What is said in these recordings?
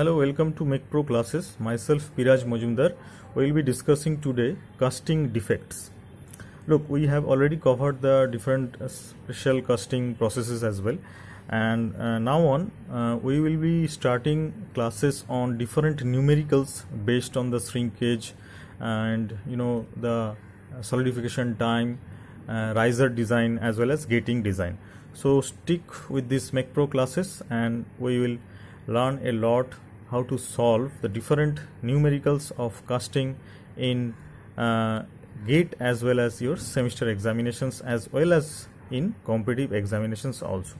Hello, welcome to Make Pro classes. Myself Piraj Mojumdar. We will be discussing today casting defects. Look, we have already covered the different uh, special casting processes as well. And uh, now on, uh, we will be starting classes on different numericals based on the shrinkage and you know the uh, solidification time, uh, riser design as well as gating design. So stick with this Make Pro classes and we will learn a lot how to solve the different numericals of casting in uh, gate as well as your semester examinations as well as in competitive examinations also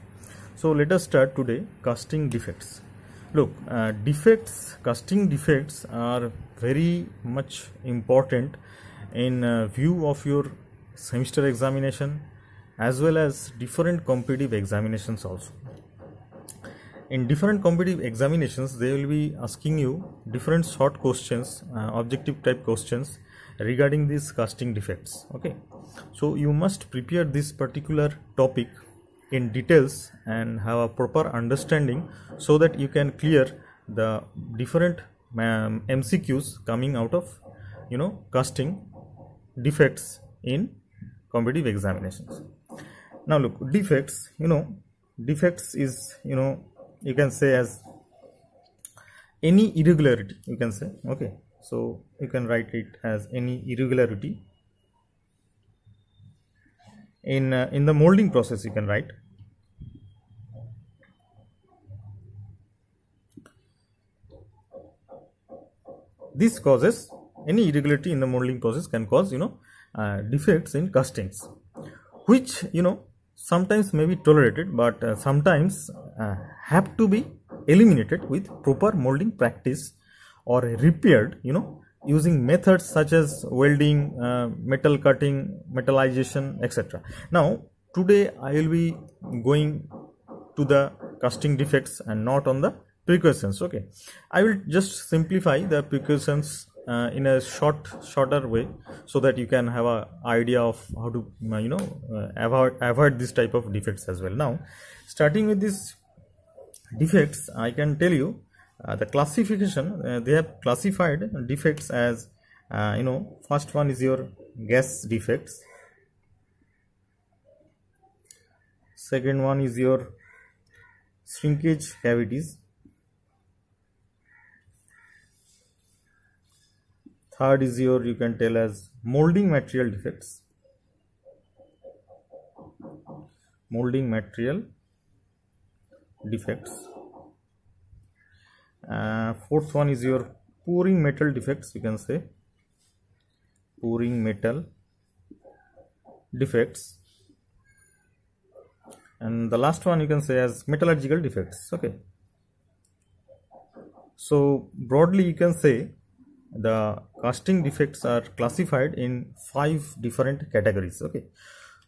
so let us start today casting defects look uh, defects casting defects are very much important in uh, view of your semester examination as well as different competitive examinations also in different competitive examinations they will be asking you different short questions uh, objective type questions regarding these casting defects okay so you must prepare this particular topic in details and have a proper understanding so that you can clear the different um, mcqs coming out of you know casting defects in competitive examinations now look defects you know defects is you know you can say as any irregularity you can say okay so you can write it as any irregularity in uh, in the molding process you can write this causes any irregularity in the molding process can cause you know uh, defects in castings which you know sometimes may be tolerated but uh, sometimes uh, have to be eliminated with proper molding practice or repaired you know using methods such as welding uh, metal cutting metallization etc now today i will be going to the casting defects and not on the precautions okay i will just simplify the precautions uh, in a short shorter way so that you can have a idea of how to uh, you know uh, avoid avoid this type of defects as well now starting with these defects i can tell you uh, the classification they have classified defects as you know first one is your gas defects second one is your shrinkage cavities third is your you can tell as molding material defects molding material defects uh, fourth one is your pouring metal defects you can say pouring metal defects and the last one you can say as metallurgical defects okay so broadly you can say the casting defects are classified in five different categories okay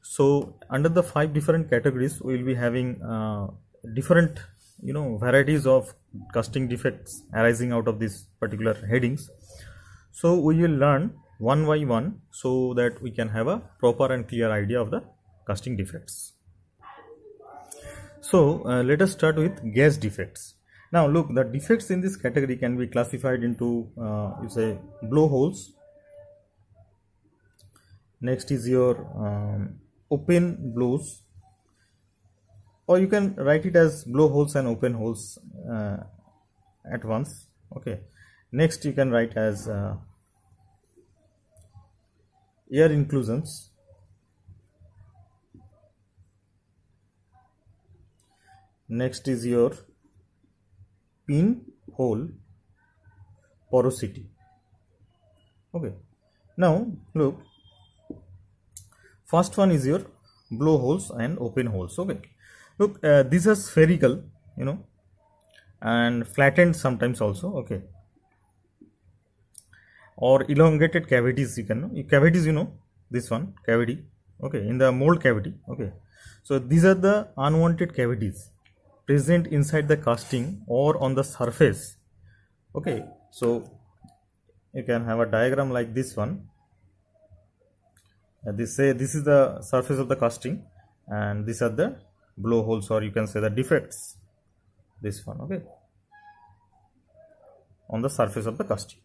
so under the five different categories we will be having uh, different you know varieties of casting defects arising out of these particular headings so we will learn one by one so that we can have a proper and clear idea of the casting defects so uh, let us start with gas defects now look the defects in this category can be classified into uh, you say blowholes next is your um, open blows or you can write it as blowholes and open holes uh, at once okay next you can write as uh, air inclusions next is your pin hole porosity okay now look first one is your blow holes and open holes okay look uh, these are spherical you know and flattened sometimes also okay or elongated cavities you can know cavities you know this one cavity okay in the mold cavity okay so these are the unwanted cavities present inside the casting or on the surface okay so you can have a diagram like this one uh, this say this is the surface of the casting and these are the blowholes or you can say the defects this one okay on the surface of the casting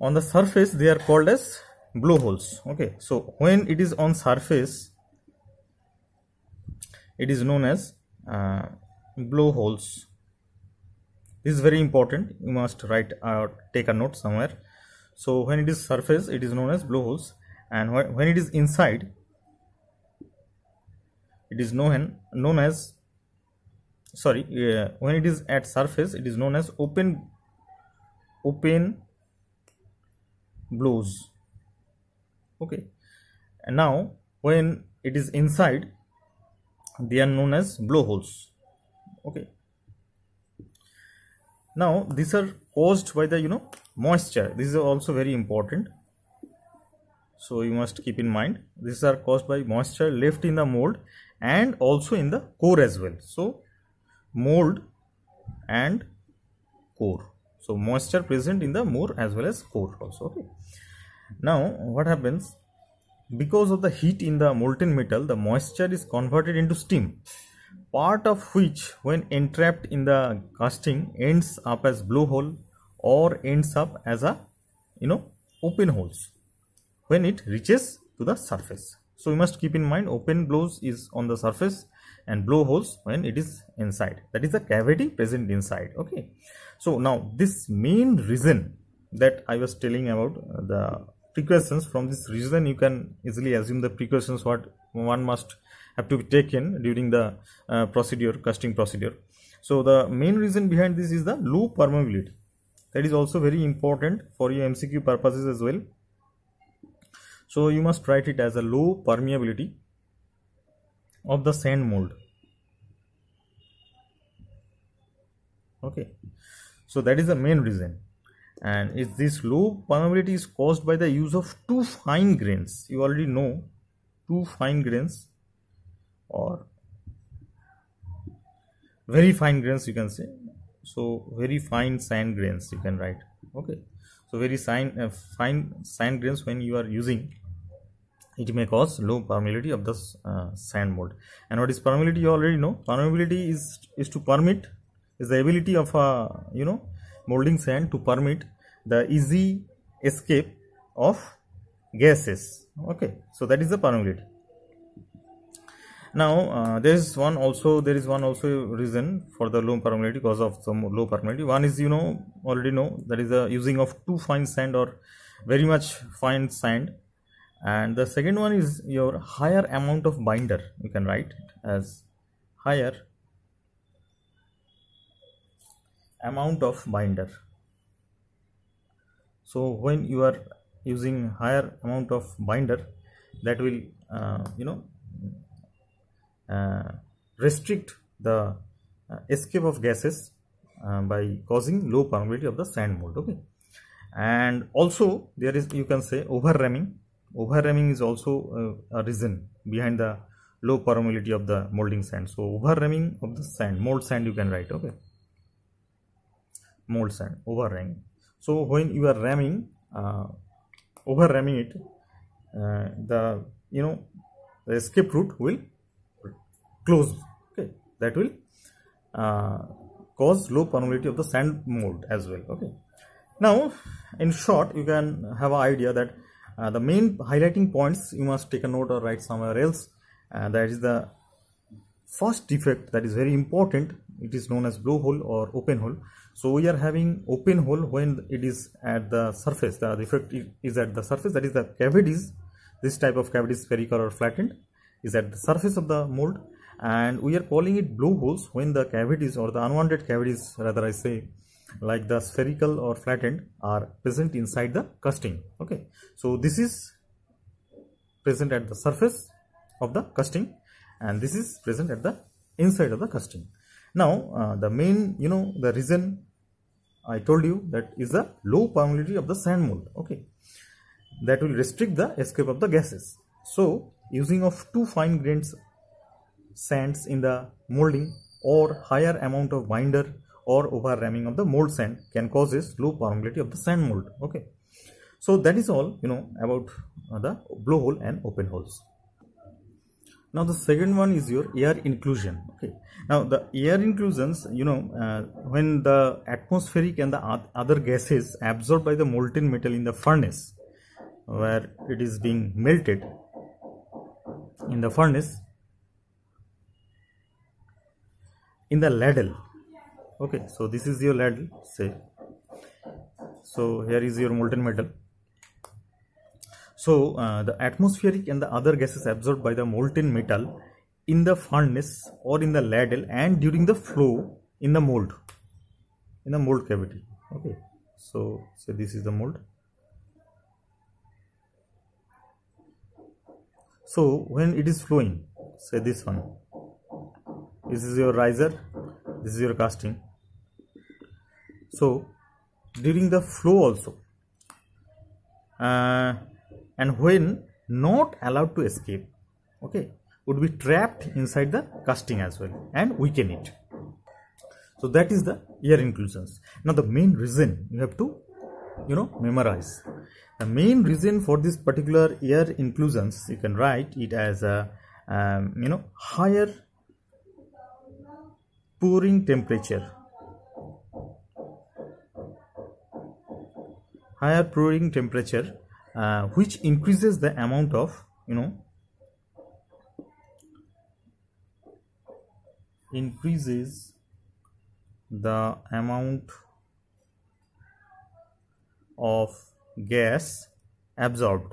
on the surface they are called as blowholes okay so when it is on surface it is known as blow uh, blowholes this is very important you must write or uh, take a note somewhere so when it is surface it is known as blowholes and wh when it is inside it is known known as sorry uh, when it is at surface it is known as open open blows okay and now when it is inside they are known as blowholes okay now these are caused by the you know moisture this is also very important so you must keep in mind these are caused by moisture left in the mold and also in the core as well so mold and core so moisture present in the mold as well as core also okay now what happens because of the heat in the molten metal, the moisture is converted into steam, part of which, when entrapped in the casting, ends up as blowhole or ends up as a you know open holes when it reaches to the surface. So you must keep in mind open blows is on the surface and blowholes when it is inside. That is the cavity present inside. Okay. So now this main reason that I was telling about uh, the precautions from this reason you can easily assume the precautions what one must have to be taken during the uh, procedure casting procedure so the main reason behind this is the low permeability that is also very important for your mcq purposes as well so you must write it as a low permeability of the sand mold okay so that is the main reason and is this low permeability is caused by the use of two fine grains you already know two fine grains or very fine grains you can say so very fine sand grains you can write okay so very fine uh, fine sand grains when you are using it may cause low permeability of the uh, sand mold and what is permeability you already know permeability is is to permit is the ability of a uh, you know molding sand to permit the easy escape of gases okay so that is the permeability now uh, there is one also there is one also reason for the low permeability because of some low permeability one is you know already know that is the using of too fine sand or very much fine sand and the second one is your higher amount of binder you can write as higher amount of binder so when you are using higher amount of binder that will uh, you know uh, restrict the uh, escape of gases uh, by causing low permeability of the sand mold okay and also there is you can say over ramming over ramming is also uh, a reason behind the low permeability of the molding sand so over ramming of the sand mold sand you can write okay mold sand over ramming so when you are ramming uh, over ramming it uh, the you know the escape route will close okay that will uh, cause low permeability of the sand mold as well okay now in short you can have an idea that uh, the main highlighting points you must take a note or write somewhere else uh, that is the first defect that is very important it is known as blow hole or open hole so we are having open hole when it is at the surface the defect is at the surface that is the cavities this type of cavity spherical or flattened is at the surface of the mold and we are calling it blow holes when the cavities or the unwanted cavities rather i say like the spherical or flattened are present inside the casting okay so this is present at the surface of the casting and this is present at the inside of the casting. Now, uh, the main, you know, the reason I told you that is the low permeability of the sand mold, okay, that will restrict the escape of the gases. So, using of two fine grains sands in the molding or higher amount of binder or over ramming of the mold sand can cause this low permeability of the sand mold, okay. So, that is all, you know, about uh, the blowhole and open holes now the second one is your air inclusion okay now the air inclusions you know uh, when the atmospheric and the other gases absorbed by the molten metal in the furnace where it is being melted in the furnace in the ladle okay so this is your ladle say so here is your molten metal so uh, the atmospheric and the other gases absorbed by the molten metal in the furnace or in the ladle and during the flow in the mold, in the mold cavity. Okay, so say this is the mold. So when it is flowing, say this one, this is your riser, this is your casting. So during the flow also. Uh, and when not allowed to escape okay would be trapped inside the casting as well and weaken it so that is the ear inclusions now the main reason you have to you know memorize the main reason for this particular ear inclusions you can write it as a um, you know higher pouring temperature higher pouring temperature uh, which increases the amount of you know increases the amount of gas absorbed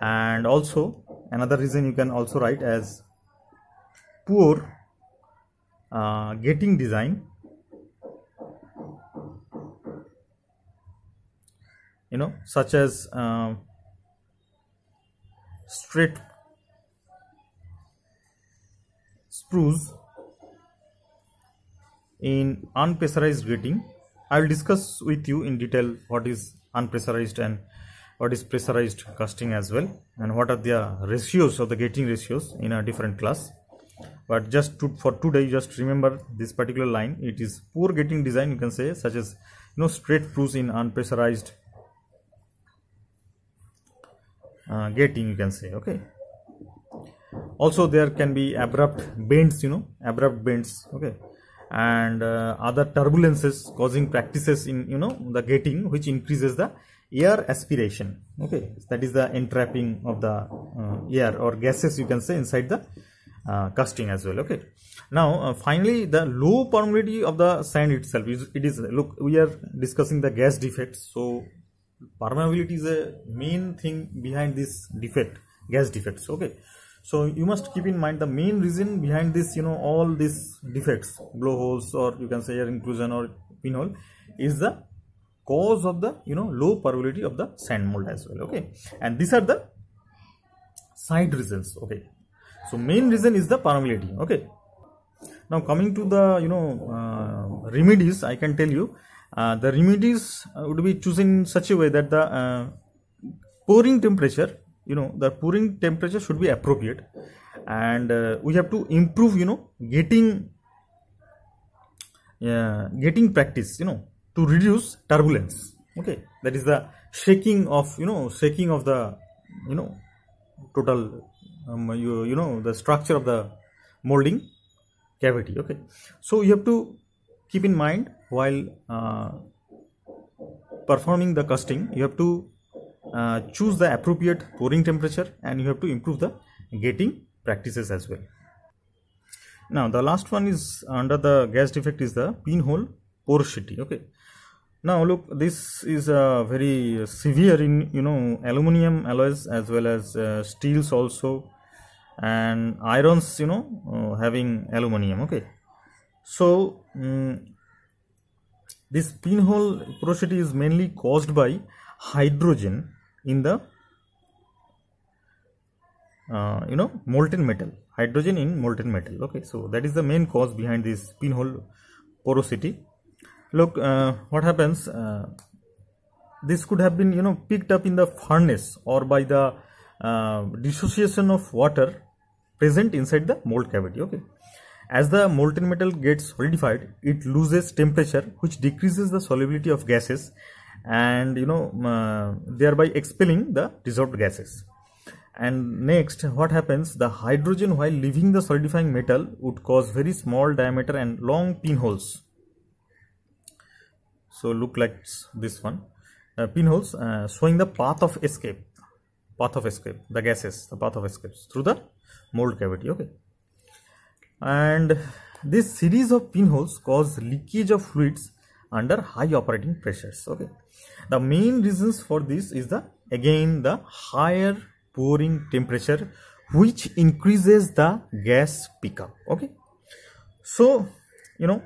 and also another reason you can also write as poor uh, gating design you know such as uh, um, straight sprues in unpressurized grating i will discuss with you in detail what is unpressurized and what is pressurized casting as well and what are the ratios of the gating ratios in a different class but just to, for today just remember this particular line it is poor gating design you can say such as you know straight screws in unpressurized Uh, gating you can say okay also there can be abrupt bends you know abrupt bends okay and uh, other turbulences causing practices in you know the gating which increases the air aspiration okay that is the entrapping of the uh, air or gases you can say inside the uh, casting as well okay now uh, finally the low permeability of the sand itself is it is look we are discussing the gas defects so permeability is a main thing behind this defect gas defects okay so you must keep in mind the main reason behind this you know all these defects blow holes, or you can say air inclusion or pinhole is the cause of the you know low permeability of the sand mold as well okay and these are the side reasons okay so main reason is the permeability okay now coming to the you know uh, remedies i can tell you uh, the remedies uh, would be chosen in such a way that the uh, pouring temperature you know the pouring temperature should be appropriate and uh, we have to improve you know getting uh, getting practice you know to reduce turbulence okay that is the shaking of you know shaking of the you know total um, you, you know the structure of the molding cavity okay so you have to keep in mind while uh, performing the casting you have to uh, choose the appropriate pouring temperature and you have to improve the gating practices as well. Now the last one is under the gas defect is the pinhole porosity. Okay. Now look, this is uh, very severe in you know aluminium alloys as well as uh, steels also, and irons you know uh, having aluminium. Okay. So um, this pinhole porosity is mainly caused by hydrogen in the uh, you know molten metal hydrogen in molten metal okay so that is the main cause behind this pinhole porosity look uh, what happens uh, this could have been you know picked up in the furnace or by the uh, dissociation of water present inside the mold cavity okay as the molten metal gets solidified, it loses temperature which decreases the solubility of gases and you know uh, thereby expelling the dissolved gases. And next what happens the hydrogen while leaving the solidifying metal would cause very small diameter and long pinholes. So look like this one uh, pinholes uh, showing the path of escape path of escape the gases the path of escapes through the mold cavity okay and this series of pinholes cause leakage of fluids under high operating pressures okay the main reasons for this is the again the higher pouring temperature which increases the gas pickup okay so you know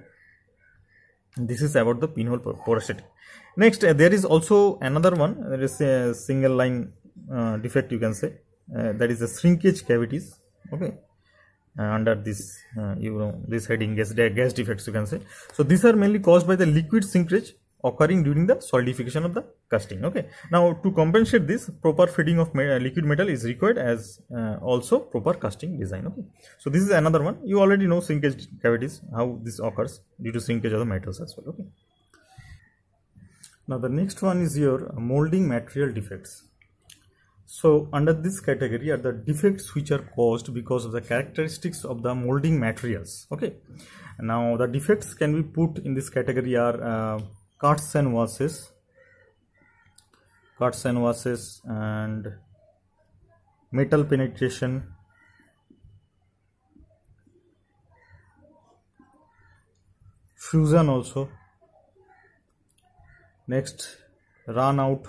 this is about the pinhole porosity next uh, there is also another one there is a single line uh, defect you can say uh, that is the shrinkage cavities okay uh, under this uh, you know this heading gas, gas defects you can say so these are mainly caused by the liquid sinkage occurring during the solidification of the casting okay now to compensate this proper feeding of liquid metal is required as uh, also proper casting design okay so this is another one you already know sinkage cavities how this occurs due to sinkage of the metals as well okay now the next one is your molding material defects so under this category are the defects which are caused because of the characteristics of the molding materials. Okay. Now the defects can be put in this category are uh, cuts and washes, cuts and washes and metal penetration. Fusion also. Next run out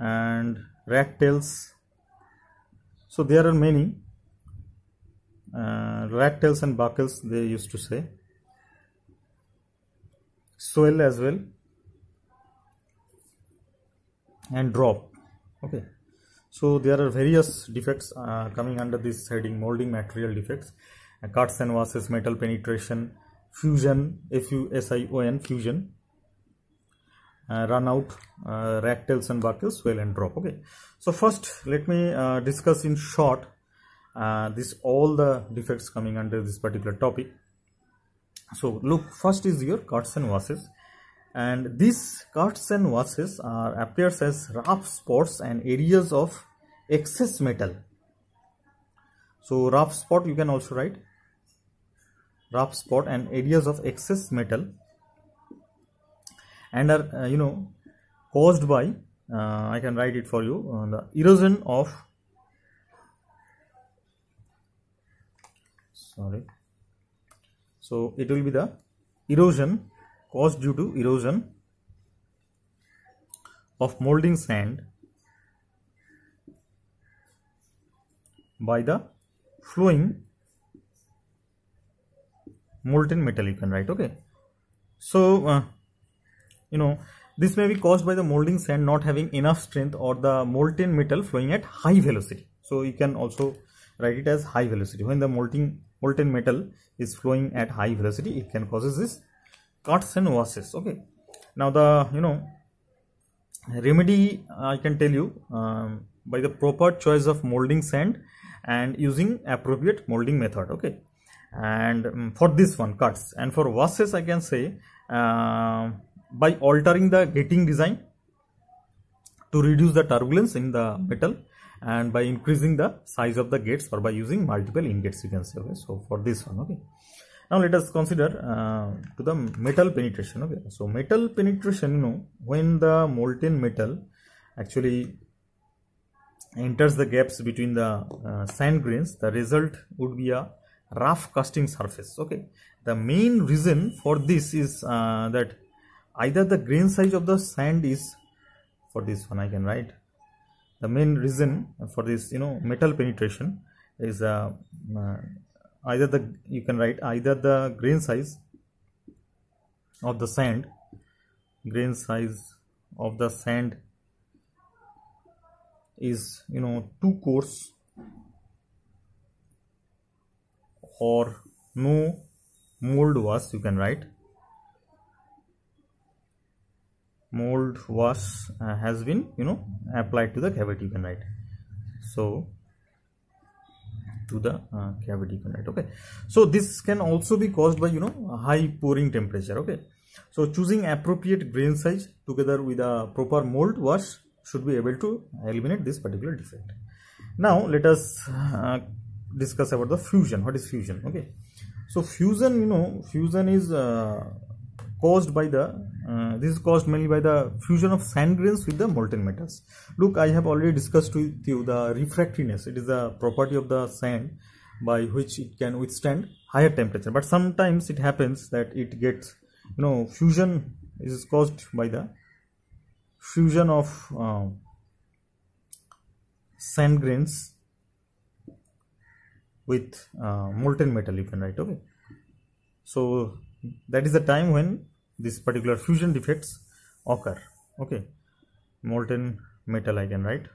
and rat tails so there are many uh, rat tails and buckles they used to say swell as well and drop okay so there are various defects uh, coming under this heading molding material defects uh, cuts and washes metal penetration fusion f u s i o n fusion uh, run out uh, rack and buckles will swell and drop okay so first let me uh, discuss in short this all the defects coming under this particular topic so look first is your cuts and washes and these cuts and washes are appears as rough spots and areas of excess metal so rough spot you can also write rough spot and areas of excess metal and are uh, you know caused by uh, I can write it for you uh, the erosion of sorry so it will be the erosion caused due to erosion of molding sand by the flowing molten metal you can write okay so uh, you know this may be caused by the molding sand not having enough strength or the molten metal flowing at high velocity so you can also write it as high velocity when the molten molten metal is flowing at high velocity it can causes this cuts and washes okay now the you know remedy i can tell you um, by the proper choice of molding sand and using appropriate molding method okay and um, for this one cuts and for washes i can say uh, by altering the gating design to reduce the turbulence in the metal and by increasing the size of the gates or by using multiple ingates, you can say okay so for this one okay now let us consider uh, to the metal penetration okay so metal penetration you know when the molten metal actually enters the gaps between the uh, sand grains the result would be a rough casting surface okay the main reason for this is uh, that either the grain size of the sand is for this one I can write the main reason for this you know metal penetration is uh, uh, either the you can write either the grain size of the sand grain size of the sand is you know too coarse or no mold was you can write mold was uh, has been you know applied to the cavity can write so to the uh, cavity can okay so this can also be caused by you know high pouring temperature okay so choosing appropriate grain size together with a proper mold was should be able to eliminate this particular defect now let us uh, discuss about the fusion what is fusion okay so fusion you know fusion is uh, caused by the uh, this is caused mainly by the fusion of sand grains with the molten metals look i have already discussed with you the refractiness it is the property of the sand by which it can withstand higher temperature but sometimes it happens that it gets you know fusion is caused by the fusion of uh, sand grains with uh, molten metal you can write okay so that is the time when this particular fusion defects occur okay molten metal I can write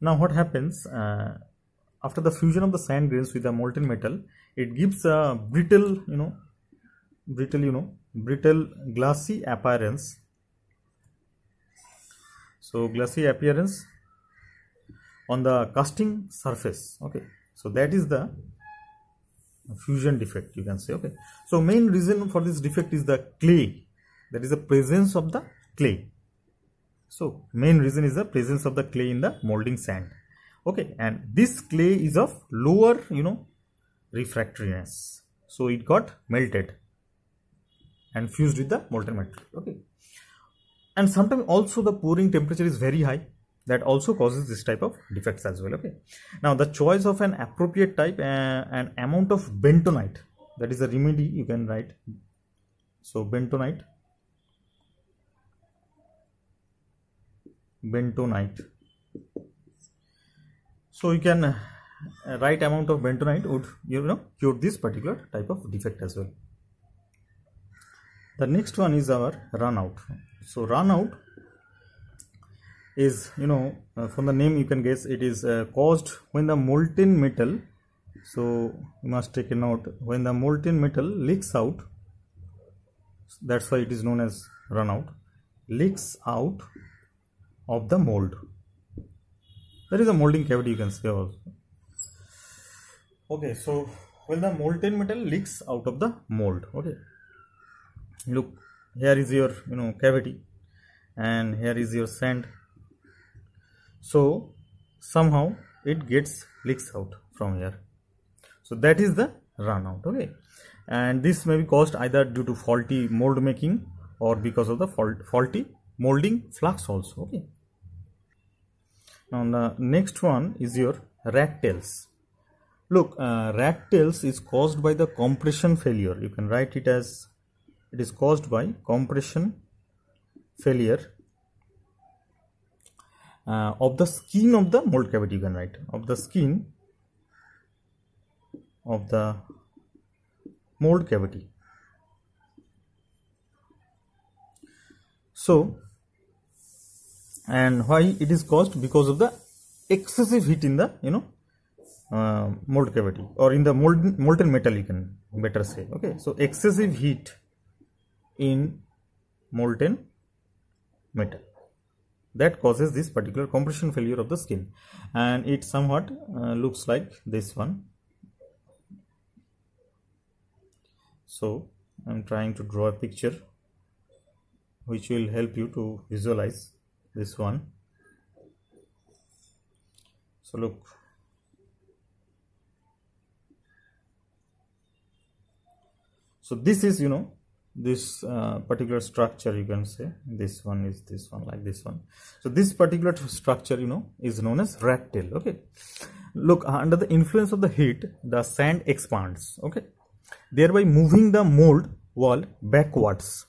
now what happens uh, after the fusion of the sand grains with the molten metal it gives a brittle you know brittle you know brittle glassy appearance so glassy appearance on the casting surface okay so that is the fusion defect you can say okay so main reason for this defect is the clay that is the presence of the clay so main reason is the presence of the clay in the molding sand okay and this clay is of lower you know refractoriness so it got melted and fused with the molten metal okay and sometimes also the pouring temperature is very high that also causes this type of defects as well okay now the choice of an appropriate type uh, and amount of bentonite that is the remedy you can write so bentonite bentonite so you can uh, right amount of bentonite would you know cure this particular type of defect as well the next one is our run out so run out is you know uh, from the name you can guess it is uh, caused when the molten metal so you must take a note when the molten metal leaks out that's why it is known as run out leaks out of the mold There is a molding cavity you can say also okay so when the molten metal leaks out of the mold okay look here is your you know cavity and here is your sand so somehow it gets leaks out from here so that is the run out okay and this may be caused either due to faulty mold making or because of the fault, faulty molding flux also okay now the next one is your rat tails look uh, rat tails is caused by the compression failure you can write it as it is caused by compression failure uh, of the skin of the mold cavity you can write of the skin of the mold cavity so and why it is caused because of the excessive heat in the you know uh, mold cavity or in the mold, molten metal you can better say okay so excessive heat in molten metal that causes this particular compression failure of the skin and it somewhat uh, looks like this one so i'm trying to draw a picture which will help you to visualize this one so look so this is you know this uh, particular structure you can say this one is this one like this one so this particular structure you know is known as rat tail okay look uh, under the influence of the heat the sand expands okay thereby moving the mold wall backwards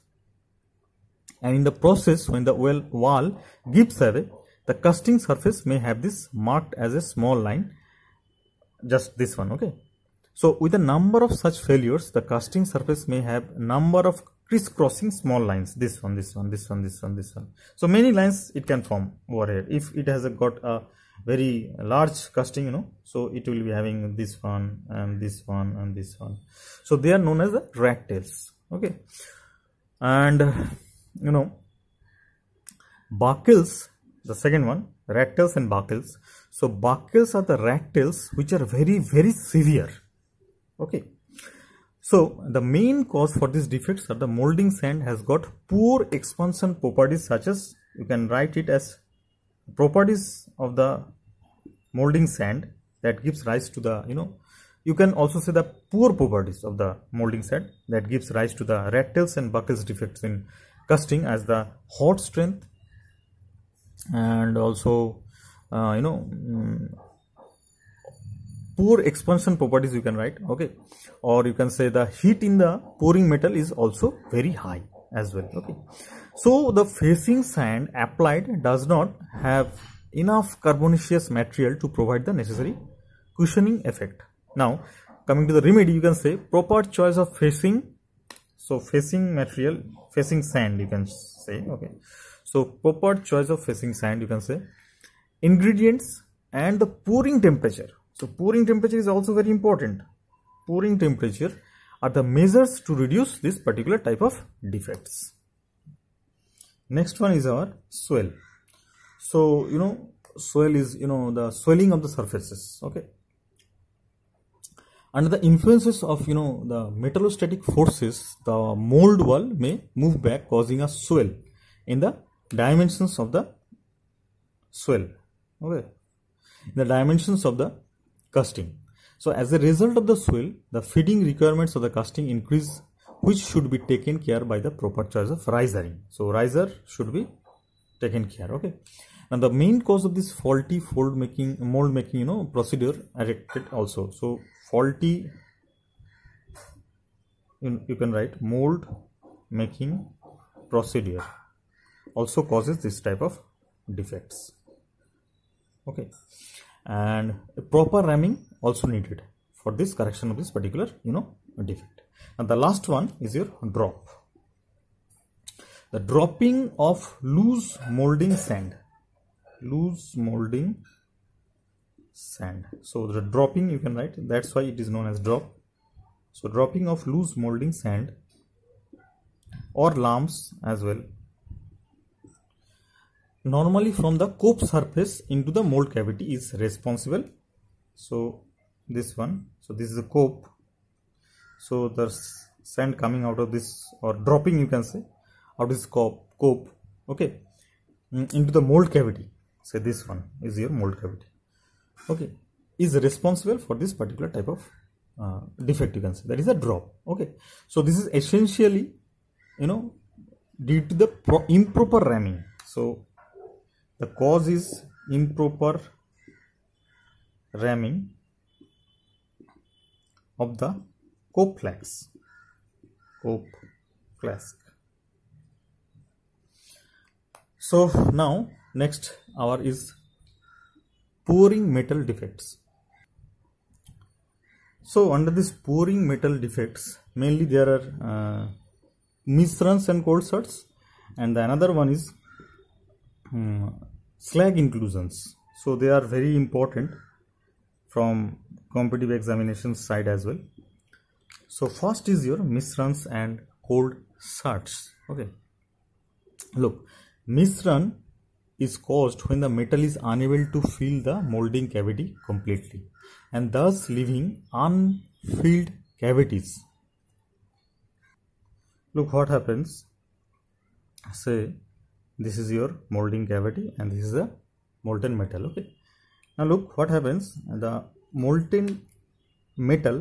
and in the process when the well wall gives away the casting surface may have this marked as a small line just this one okay so with a number of such failures, the casting surface may have number of crisscrossing small lines. This one, this one, this one, this one, this one. So many lines it can form over here. If it has got a very large casting, you know, so it will be having this one and this one and this one. So they are known as the rat tails. Okay. And, you know, buckles, the second one, rat tails and buckles. So buckles are the rat tails which are very, very severe okay so the main cause for these defects are the molding sand has got poor expansion properties such as you can write it as properties of the molding sand that gives rise to the you know you can also say the poor properties of the molding sand that gives rise to the rat tails and buckles defects in casting as the hot strength and also uh, you know mm, pore expansion properties you can write okay or you can say the heat in the pouring metal is also very high as well okay so the facing sand applied does not have enough carbonaceous material to provide the necessary cushioning effect now coming to the remedy you can say proper choice of facing so facing material facing sand you can say okay so proper choice of facing sand you can say ingredients and the pouring temperature so pouring temperature is also very important. Pouring temperature are the measures to reduce this particular type of defects. Next one is our swell. So you know swell is you know the swelling of the surfaces. Okay. Under the influences of you know the metallostatic forces, the mold wall may move back causing a swell in the dimensions of the swell. Okay. In the dimensions of the casting. So as a result of the swell, the feeding requirements of the casting increase which should be taken care by the proper choice of risering. So riser should be taken care okay and the main cause of this faulty fold making mold making you know procedure erected also so faulty you, you can write mold making procedure also causes this type of defects okay and proper ramming also needed for this correction of this particular you know defect and the last one is your drop the dropping of loose molding sand loose molding sand so the dropping you can write that's why it is known as drop so dropping of loose molding sand or lumps as well normally from the cope surface into the mold cavity is responsible so this one so this is the cope so the sand coming out of this or dropping you can say out this cope cope okay mm, into the mold cavity say this one is your mold cavity okay is responsible for this particular type of uh, defect you can say that is a drop okay so this is essentially you know due to the improper ramming so the cause is improper ramming of the coplex. Coplex. So now next our is pouring metal defects. So under this pouring metal defects, mainly there are uh, misruns and cold shuts, and the another one is Hmm. slag inclusions so they are very important from competitive examination side as well so first is your misruns and cold starts okay look misrun is caused when the metal is unable to fill the molding cavity completely and thus leaving unfilled cavities look what happens say this is your molding cavity and this is the molten metal okay now look what happens the molten metal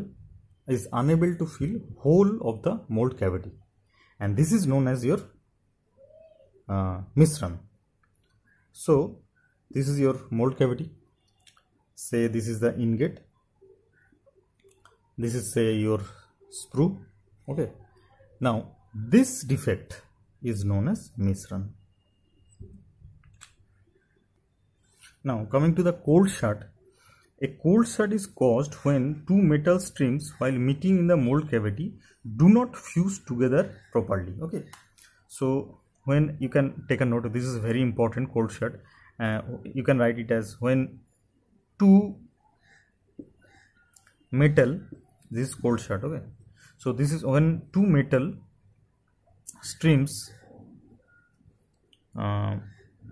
is unable to fill whole of the mold cavity and this is known as your uh, so this is your mold cavity say this is the ingot this is say your sprue okay now this defect is known as misrun. Now coming to the cold shut. A cold shut is caused when two metal streams while meeting in the mold cavity do not fuse together properly. Okay. So when you can take a note, this is very important cold shut. Uh, you can write it as when two metal, this is cold shut. Okay. So this is when two metal streams uh,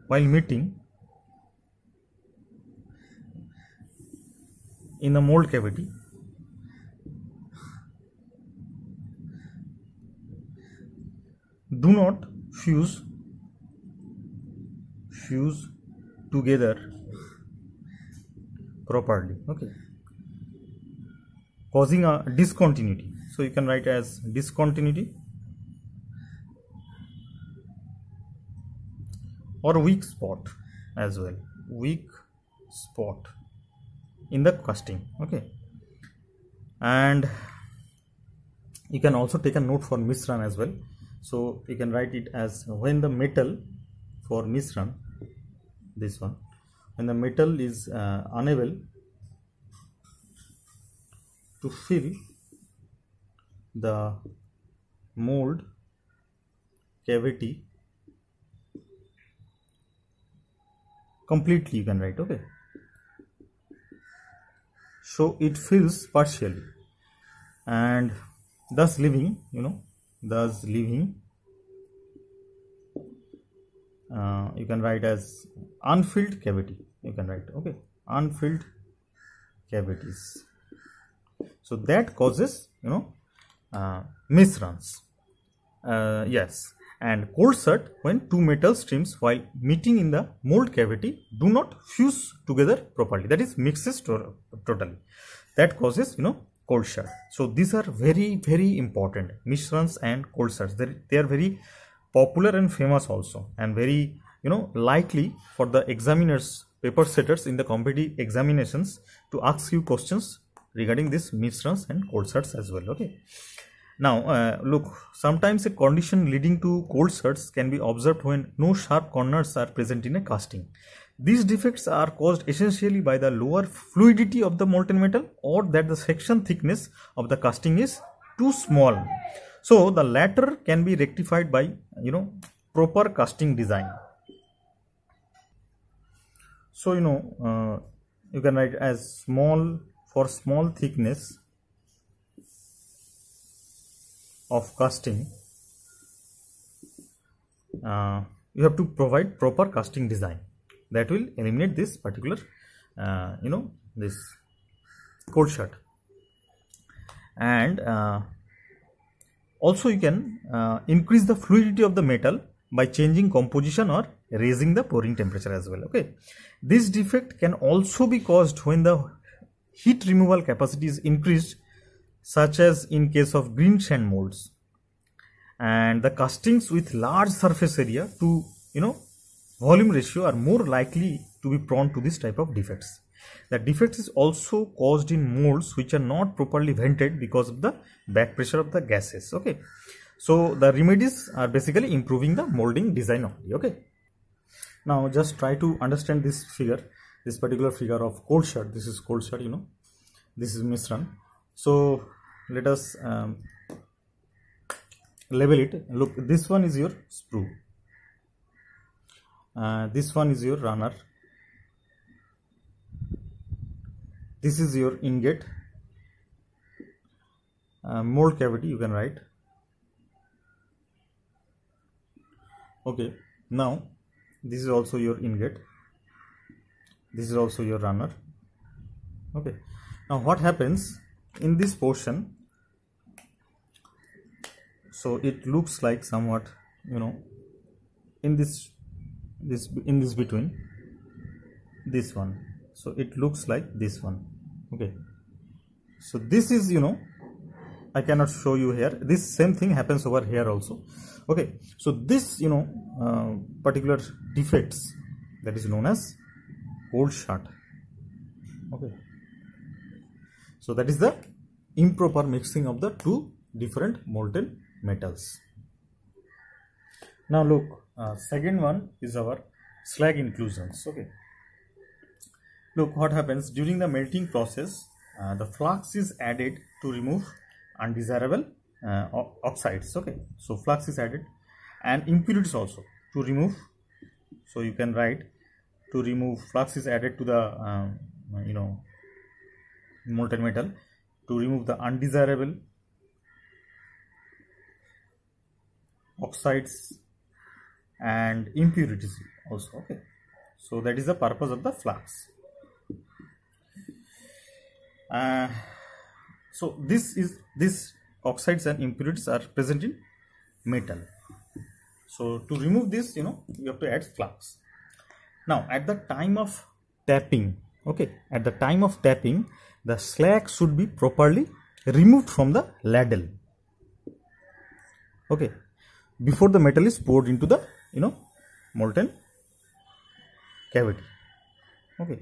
while meeting in the mold cavity do not fuse fuse together properly okay causing a discontinuity so you can write as discontinuity or weak spot as well weak spot in the casting okay and you can also take a note for misrun as well so you can write it as when the metal for misrun, this one when the metal is uh, unable to fill the mold cavity completely you can write okay so it fills partially and thus leaving you know thus leaving uh, you can write as unfilled cavity you can write okay unfilled cavities so that causes you know uh, misruns uh, yes and cold set when two metal streams while meeting in the mold cavity do not fuse together properly that is mixes totally that causes you know cold shut. so these are very very important mishrans and cold shuts. they, they are very popular and famous also and very you know likely for the examiners paper setters in the competitive examinations to ask you questions regarding this mishrans and cold shuts as well okay now uh, look, sometimes a condition leading to cold surge can be observed when no sharp corners are present in a casting. These defects are caused essentially by the lower fluidity of the molten metal or that the section thickness of the casting is too small. So the latter can be rectified by you know proper casting design. So you know uh, you can write as small for small thickness of casting uh, you have to provide proper casting design that will eliminate this particular uh, you know this cold shut and uh, also you can uh, increase the fluidity of the metal by changing composition or raising the pouring temperature as well okay this defect can also be caused when the heat removal capacity is increased such as in case of green sand molds and the castings with large surface area to you know volume ratio are more likely to be prone to this type of defects the defect is also caused in molds which are not properly vented because of the back pressure of the gases okay so the remedies are basically improving the molding design only okay now just try to understand this figure this particular figure of cold shot this is cold shot you know this is misrun. so let us um, label it look this one is your sprue uh, this one is your runner this is your ingot uh, mold cavity you can write okay now this is also your ingot this is also your runner okay now what happens in this portion so it looks like somewhat you know in this this in this between this one so it looks like this one okay so this is you know I cannot show you here this same thing happens over here also okay so this you know uh, particular defects that is known as cold shot okay so that is the improper mixing of the two different molten metals. Now look, uh, second one is our slag inclusions. Okay. Look what happens during the melting process. Uh, the flux is added to remove undesirable uh, oxides. Okay. So flux is added and impurities also to remove. So you can write to remove flux is added to the um, you know molten metal to remove the undesirable oxides and impurities also okay so that is the purpose of the flux. uh, so this is this oxides and impurities are present in metal so to remove this you know you have to add flux. now at the time of tapping okay at the time of tapping the slack should be properly removed from the ladle okay before the metal is poured into the you know molten cavity okay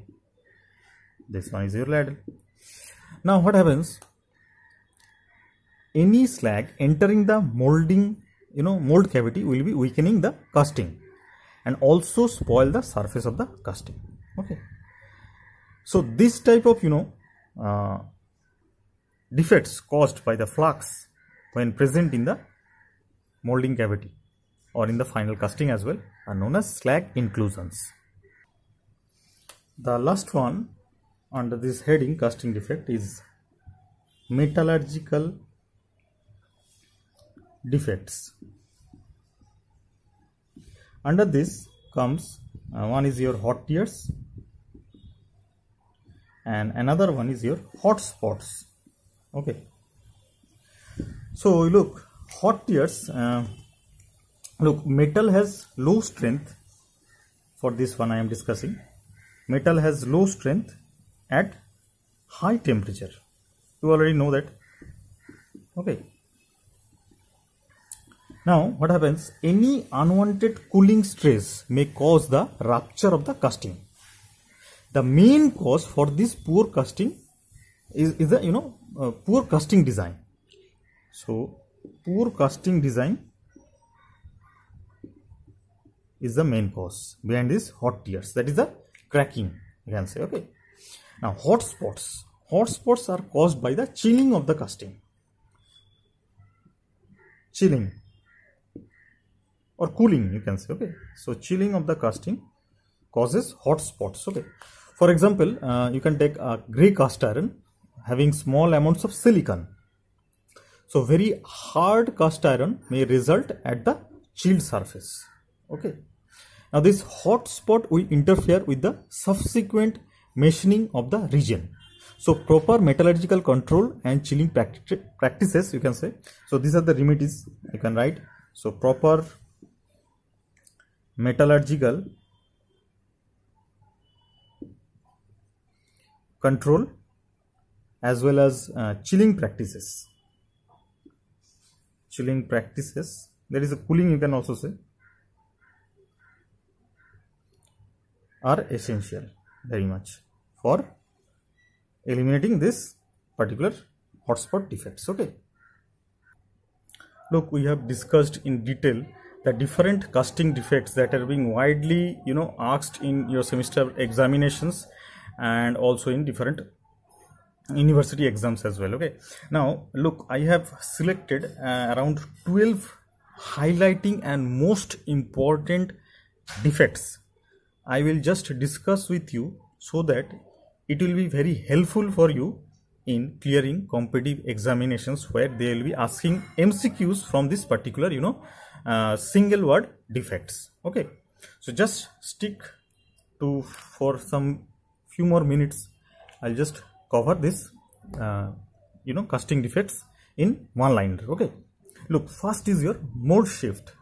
this one is your ladle now what happens any slag entering the molding you know mold cavity will be weakening the casting and also spoil the surface of the casting okay so this type of you know uh, defects caused by the flux when present in the molding cavity or in the final casting as well are known as slag inclusions. The last one under this heading casting defect is metallurgical defects. Under this comes uh, one is your hot tears and another one is your hotspots okay so look hot tears uh, look metal has low strength for this one i am discussing metal has low strength at high temperature you already know that okay now what happens any unwanted cooling stress may cause the rupture of the casting the main cause for this poor casting is, is the you know uh, poor casting design. So poor casting design is the main cause behind this hot tears that is the cracking you can say okay. Now hot spots hot spots are caused by the chilling of the casting chilling or cooling you can say okay so chilling of the casting causes hot spots okay for example, uh, you can take a grey cast iron having small amounts of silicon. So very hard cast iron may result at the chilled surface. Okay. Now this hot spot will interfere with the subsequent machining of the region. So proper metallurgical control and chilling practi practices you can say. So these are the remedies you can write. So proper metallurgical control as well as uh, chilling practices chilling practices there is a cooling you can also say are essential very much for eliminating this particular hotspot defects okay look we have discussed in detail the different casting defects that are being widely you know asked in your semester examinations and also in different university exams as well okay now look i have selected uh, around 12 highlighting and most important defects i will just discuss with you so that it will be very helpful for you in clearing competitive examinations where they will be asking mcqs from this particular you know uh, single word defects okay so just stick to for some few more minutes i'll just cover this uh, you know casting defects in one liner okay look first is your mode shift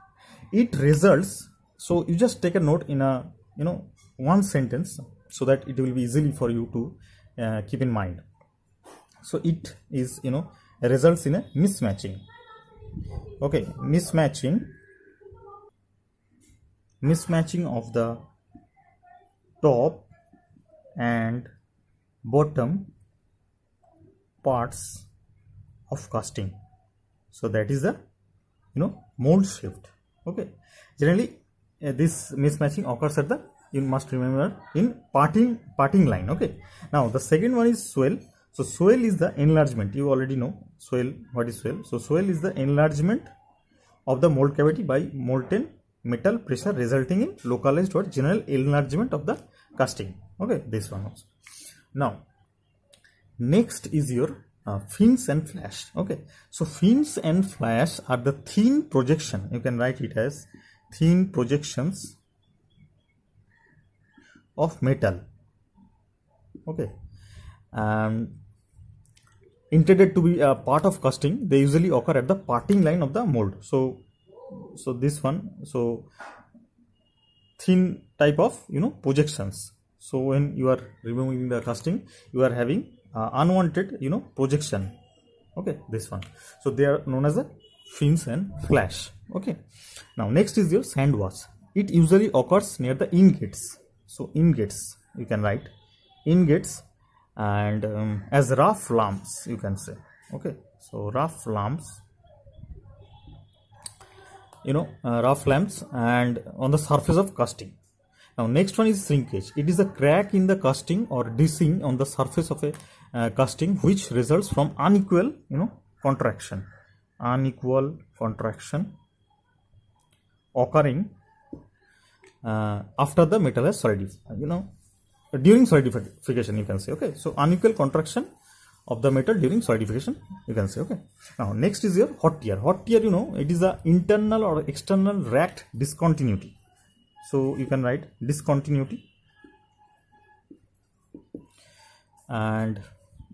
it results so you just take a note in a you know one sentence so that it will be easily for you to uh, keep in mind so it is you know results in a mismatching okay mismatching mismatching of the top and bottom parts of casting so that is the you know mold shift okay generally uh, this mismatching occurs at the you must remember in parting parting line okay now the second one is swell so swell is the enlargement you already know swell what is swell so swell is the enlargement of the mold cavity by molten metal pressure resulting in localized or general enlargement of the casting okay this one also now next is your uh, fins and flash okay so fins and flash are the thin projection you can write it as thin projections of metal okay um, intended to be a part of casting they usually occur at the parting line of the mold so so this one so thin type of you know projections so when you are removing the casting you are having uh, unwanted you know projection okay this one so they are known as the fins and flash okay now next is your sand wash it usually occurs near the ingots so ingots you can write ingots and um, as rough lumps you can say okay so rough lumps you know uh, rough lumps and on the surface of casting now next one is shrinkage. It is a crack in the casting or dissing on the surface of a uh, casting which results from unequal you know contraction unequal contraction occurring uh, after the metal has solidified you know during solidification you can say okay so unequal contraction of the metal during solidification you can say okay now next is your hot tear hot tear you know it is the internal or external racked discontinuity so you can write discontinuity and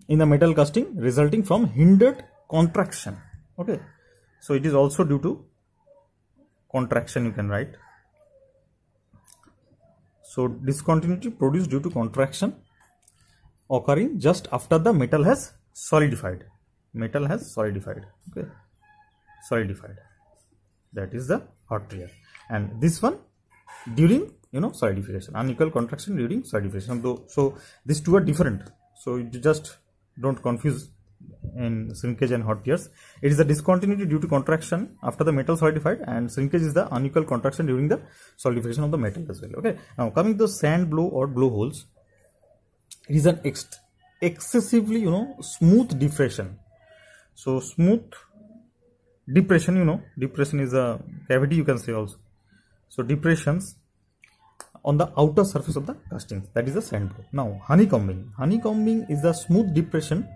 in the metal casting resulting from hindered contraction okay so it is also due to contraction you can write so discontinuity produced due to contraction occurring just after the metal has solidified metal has solidified okay solidified that is the hot rear and this one during you know solidification unequal contraction during solidification though so these two are different so you just don't confuse in shrinkage and hot tears it is the discontinuity due to contraction after the metal solidified and shrinkage is the unequal contraction during the solidification of the metal as well okay now coming to sand blow or blow holes it is an ex excessively you know smooth depression so smooth depression you know depression is a cavity you can say also so depressions on the outer surface of the castings that is the sandbore now honeycombing honeycombing is the smooth depression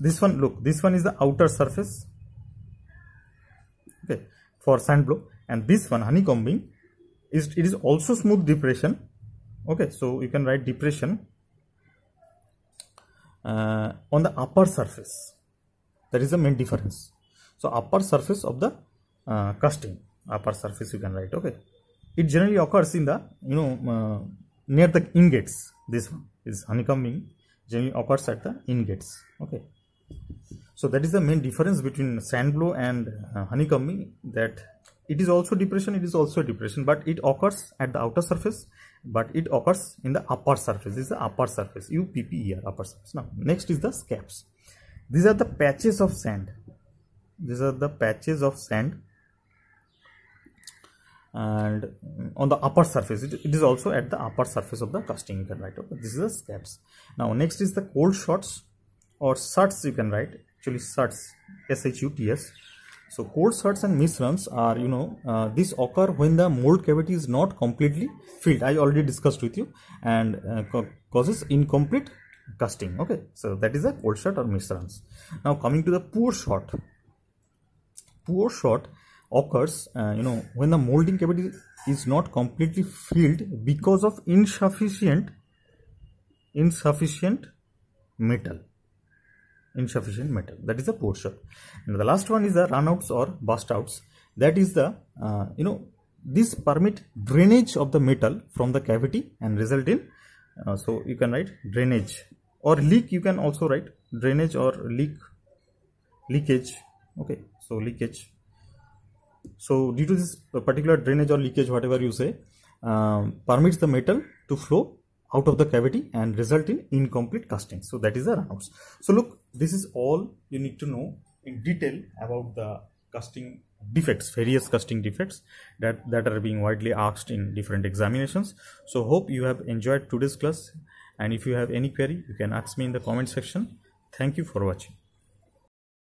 this one look this one is the outer surface okay for sand block and this one honeycombing is it is also smooth depression okay so you can write depression uh, on the upper surface that is the main difference so upper surface of the uh, casting upper surface you can write okay it generally occurs in the you know uh, near the ingates this one is honeycombing generally occurs at the ingates okay so that is the main difference between sand blow and uh, honeycombing that it is also depression it is also depression but it occurs at the outer surface but it occurs in the upper surface this is the upper surface uppr upper surface now next is the scabs these are the patches of sand these are the patches of sand and on the upper surface it, it is also at the upper surface of the casting you can write okay? this is the scabs now next is the cold shots or shuts. you can write actually shuts. s-h-u-t-s so cold shots and misruns are you know uh, occur when the mold cavity is not completely filled i already discussed with you and uh, causes incomplete casting okay so that is a cold shot or misruns now coming to the poor shot poor shot occurs uh, you know when the molding cavity is not completely filled because of insufficient insufficient metal insufficient metal that is the pore shot and the last one is the runouts or bust outs that is the uh, you know this permit drainage of the metal from the cavity and result in uh, so you can write drainage or leak you can also write drainage or leak leakage okay so leakage so due to this particular drainage or leakage, whatever you say, um, permits the metal to flow out of the cavity and result in incomplete casting. So that is the runouts. So look, this is all you need to know in detail about the casting defects, various casting defects that, that are being widely asked in different examinations. So hope you have enjoyed today's class and if you have any query, you can ask me in the comment section. Thank you for watching.